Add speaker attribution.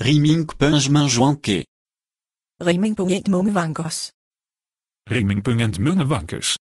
Speaker 1: Riming pung man joanke.
Speaker 2: Riming pung et mung vankos.
Speaker 1: Riming pung et mung vankos.